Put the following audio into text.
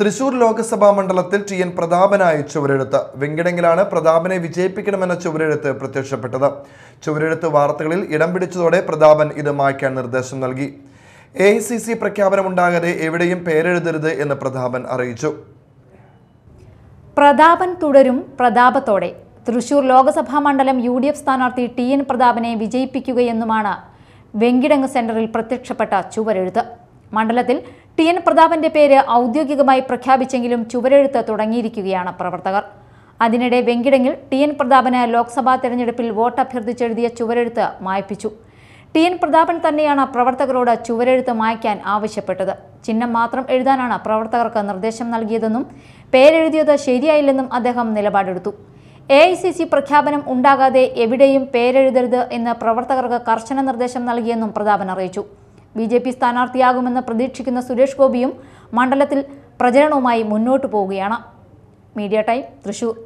തൃശൂർ ലോക്സഭാ മണ്ഡലത്തിൽ T N പ്രതാപനായ ചുവരെഴുത്ത് വെങ്കിടെങ്കിലാണ് പ്രതാപനെ വിജയിപ്പിക്കണമെന്ന ചുവരെഴുത്ത് പ്രത്യക്ഷപ്പെട്ടത് ചുവരെഴുത്ത് വാർത്തകളിൽ ഇടം പിടിച്ചതോടെ പ്രതാപൻ ഇത് മായ്ക്കാൻ നിർദ്ദേശം നൽകി എ ഐ സി സി പ്രഖ്യാപനമുണ്ടാകാതെ എവിടെയും പേരെഴുതരുത് എന്ന് പ്രതാപൻ അറിയിച്ചു പ്രതാപൻ തുടരും പ്രതാപത്തോടെ തൃശൂർ ലോക്സഭാ മണ്ഡലം യു ഡി എഫ് സ്ഥാനാർത്ഥി ടി എൻ പ്രതാപനെ വിജയിപ്പിക്കുകയെന്നുമാണ് വെങ്കിടങ്ങ് സെന്ററിൽ പ്രത്യക്ഷപ്പെട്ട ചുവരെഴുത്ത് മണ്ഡലത്തിൽ ടി എൻ പ്രതാപന്റെ പേര് ഔദ്യോഗികമായി പ്രഖ്യാപിച്ചെങ്കിലും ചുവരെഴുത്ത് തുടങ്ങിയിരിക്കുകയാണ് പ്രവർത്തകർ അതിനിടെ വെങ്കിടങ്ങിൽ ടി എൻ പ്രതാപന് ലോക്സഭാ തെരഞ്ഞെടുപ്പിൽ വോട്ട് അഭ്യർത്ഥിച്ചെഴുതിയ ചുവരെഴുത്ത് മായ്പിച്ചു ടി എൻ പ്രതാപൻ തന്നെയാണ് പ്രവർത്തകരോട് ചുവരെഴുത്ത് മായ്ക്കാൻ ആവശ്യപ്പെട്ടത് ചിഹ്നം മാത്രം എഴുതാനാണ് പ്രവർത്തകർക്ക് നിർദ്ദേശം നൽകിയതെന്നും പേരെഴുതിയത് ശരിയായില്ലെന്നും അദ്ദേഹം നിലപാടെടുത്തു എ ഐ സി സി പ്രഖ്യാപനം ഉണ്ടാകാതെ എവിടെയും പേരെഴുതരുത് എന്ന് പ്രവർത്തകർക്ക് കർശന നിർദ്ദേശം നൽകിയെന്നും പ്രതാപൻ അറിയിച്ചു ബി ജെ പി സ്ഥാനാർത്ഥിയാകുമെന്ന് പ്രതീക്ഷിക്കുന്ന സുരേഷ് ഗോപിയും മണ്ഡലത്തിൽ പ്രചരണവുമായി മുന്നോട്ടു പോവുകയാണ് മീഡിയ ടൈം തൃശൂർ